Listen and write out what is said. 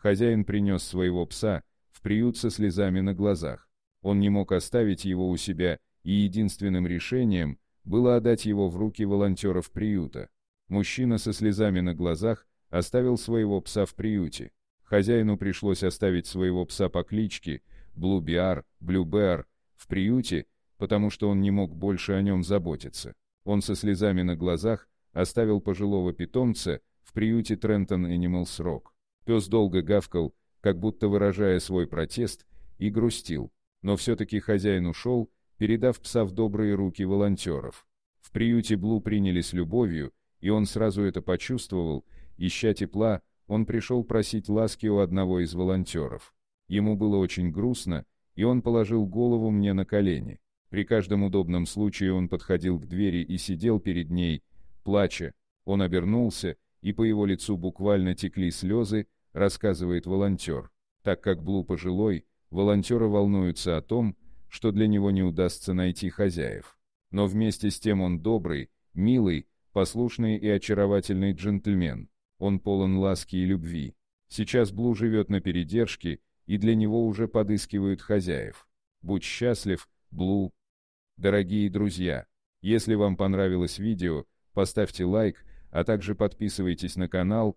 Хозяин принес своего пса в приют со слезами на глазах. Он не мог оставить его у себя, и единственным решением было отдать его в руки волонтеров приюта. Мужчина со слезами на глазах оставил своего пса в приюте. Хозяину пришлось оставить своего пса по кличке Блубиар, Блюбеар, в приюте, потому что он не мог больше о нем заботиться. Он со слезами на глазах оставил пожилого питомца в приюте Трентон Animals Rock. Пес долго гавкал, как будто выражая свой протест, и грустил, но все-таки хозяин ушел, передав пса в добрые руки волонтеров. В приюте Блу приняли с любовью, и он сразу это почувствовал, ища тепла, он пришел просить ласки у одного из волонтеров. Ему было очень грустно, и он положил голову мне на колени. При каждом удобном случае он подходил к двери и сидел перед ней, плача. Он обернулся, и по его лицу буквально текли слезы, рассказывает волонтер, так как Блу пожилой, волонтеры волнуются о том, что для него не удастся найти хозяев. Но вместе с тем он добрый, милый, послушный и очаровательный джентльмен. Он полон ласки и любви. Сейчас Блу живет на передержке, и для него уже подыскивают хозяев. Будь счастлив, Блу. Дорогие друзья, если вам понравилось видео, поставьте лайк, а также подписывайтесь на канал,